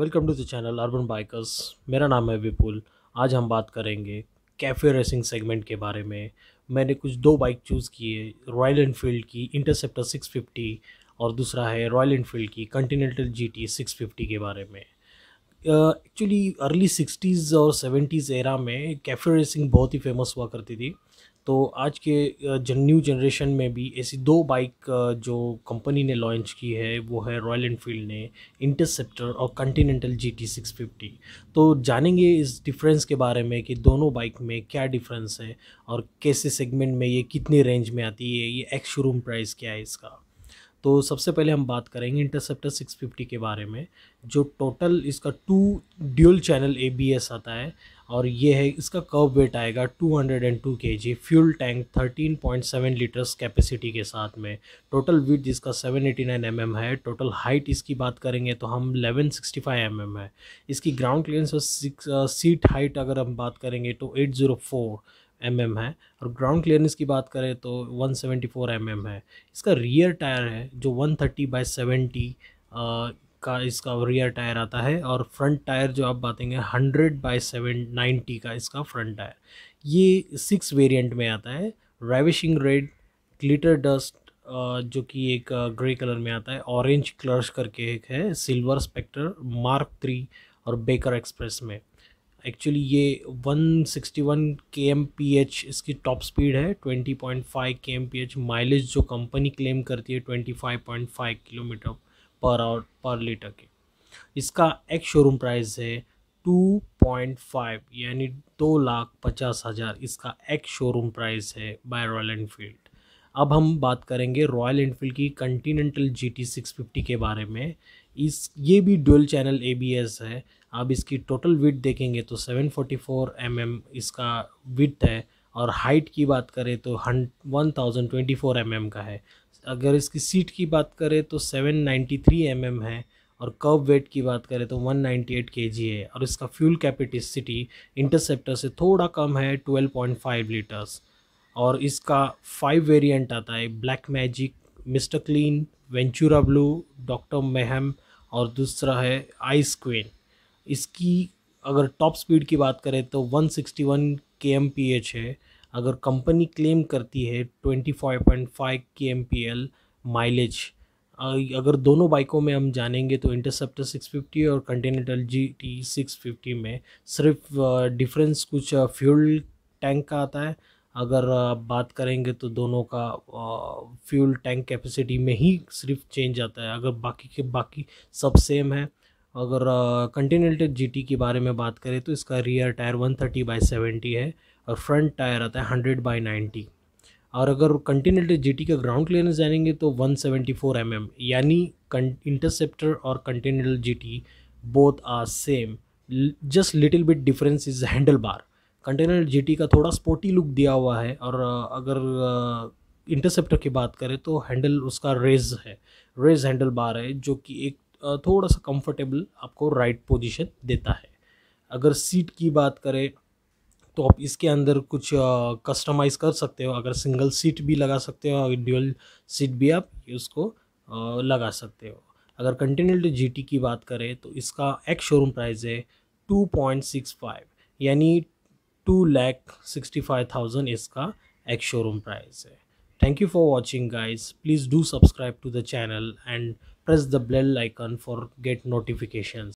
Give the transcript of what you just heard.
welcome to the channel urban bikers मेरा नाम है विपुल आज हम बात करेंगे कैफ़े रेसिंग सेगमेंट के बारे में मैंने कुछ दो बाइक चूज़ किए रॉयल इनफील्ड की इंटरसेप्टर 650 और दूसरा है रॉयल इनफील्ड की कॉन्टीनेंटल जीटी 650 के बारे में एक्चुअली अर्ली सिक्सटीज़ और सेवेंटीज़ एरा में कैफ़े रेसिंग बहुत ही फेमस हुआ करती थी तो आज के जन न्यू जनरेशन में भी ऐसी दो बाइक जो कंपनी ने लॉन्च की है वो है रॉयल इनफील्ड ने इंटरसेप्टर और Continental G T six fifty तो जानेंगे इस डिफरेंस के बारे में कि दोनों बाइक में क्या डिफरेंस है और कैसे सेगमेंट में ये कितने रेंज में आती है ये एक्स शोरूम प्राइस क्या है इसका तो सबसे पहले हम बात करेंगे इंटरसेप्टर 650 के बारे में जो टोटल इसका टू ड्यूल चैनल ए आता है और ये है इसका कर्व वेट आएगा 202 जी फ्यूल टैंक 13.7 लीटर्स कैपेसिटी के साथ में टोटल विथ इसका 789 mm है टोटल हाइट इसकी बात करेंगे तो हम 1165 mm है इसकी ग्राउंड क्लियरेंस और सीट हाइट uh, अगर हम बात करेंगे तो 804 एम mm है और ग्राउंड क्लियरेंस की बात करें तो 174 सेवेंटी mm है इसका रियर टायर है जो 130 थर्टी बाई सेवेंटी का इसका रियर टायर आता है और फ्रंट टायर जो आप बातेंगे हंड्रेड बाई सेवन नाइन्टी का इसका फ्रंट टायर ये सिक्स वेरिएंट में आता है रेविशिंग रेड ग्लिटर डस्ट जो कि एक ग्रे कलर में आता है ऑरेंज क्लर्श करके एक है सिल्वर स्पेक्टर मार्क थ्री और बेकर एक्सप्रेस में एक्चुअली ये 161 sixty one K M P H इसकी टॉप स्पीड है 20.5 K M P H mileage जो कंपनी क्लेम करती है 25.5 किलोमीटर पर आवर पर लीटर के इसका एक्स शोरूम प्राइस है टू पॉइंट फाइव यानी दो लाख पचास हज़ार इसका एक्स शोरूम प्राइस है बाय रॉयल इनफील्ड अब हम बात करेंगे रॉयल इनफील्ड की Continental G T six fifty के बारे में इस ये भी dual channel A B S है अब इसकी टोटल विथ देखेंगे तो seven forty four M M इसका विथ है और हाइट की बात करें तो हन one thousand twenty four M M का है अगर इसकी सीट की बात करें तो 793 नाइन्टी mm है और कर्व वेट की बात करें तो 198 नाइन्टी है और इसका फ्यूल कैपेसिटी इंटरसेप्टर से थोड़ा कम है 12.5 लीटर्स और इसका फाइव वेरिएंट आता है Black Magic Mister Clean Ventura Blue Doctor Mayhem और दूसरा है आइस क्वीन इसकी अगर टॉप स्पीड की बात करें तो 161 एच है अगर कंपनी क्लेम करती है twenty five point P L mileage अगर दोनों बाइकों में हम जानेंगे तो इंटरसेप्टर 650 और कंटिनेंटल जी टी सिक्स में सिर्फ डिफरेंस कुछ फ्यूल टैंक का आता है अगर बात करेंगे तो दोनों का फ्यूल टैंक कैपेसिटी में ही सिर्फ चेंज आता है अगर बाकी के बाकी सब सेम है अगर कंटिनेंटल जीटी के बारे में बात करें तो इसका rear tyre one thirty by seventy है और फ्रंट टायर आता है हंड्रेड बाई नाइन्टी और अगर कंटिनेंटल जी का ग्राउंड क्लियरेंस जानेंगे तो 174 सेवेंटी mm, यानी इंटरसेप्टर और Continental T both are same just little bit difference is handle bar Continental G का थोड़ा स्पोर्टी लुक दिया हुआ है और अगर इंटरसेप्टर की बात करें तो हैंडल उसका रेज है रेज हैंडल बार है जो कि एक थोड़ा सा कंफर्टेबल आपको राइट पोजीशन देता है अगर सीट की बात करें तो आप इसके अंदर कुछ कस्टमाइज़ कर सकते हो अगर सिंगल सीट भी लगा सकते हो अगर ड्यूअल सीट भी आप उसको लगा सकते हो अगर कंटिनेंटल जी की बात करें तो इसका एक्स शोरूम प्राइस है टू पॉइंट सिक्स फाइव यानी two lakh sixty five thousand इसका एक्स शोरूम प्राइस है thank you for watching guys please do subscribe to the channel and press the bell icon for get notification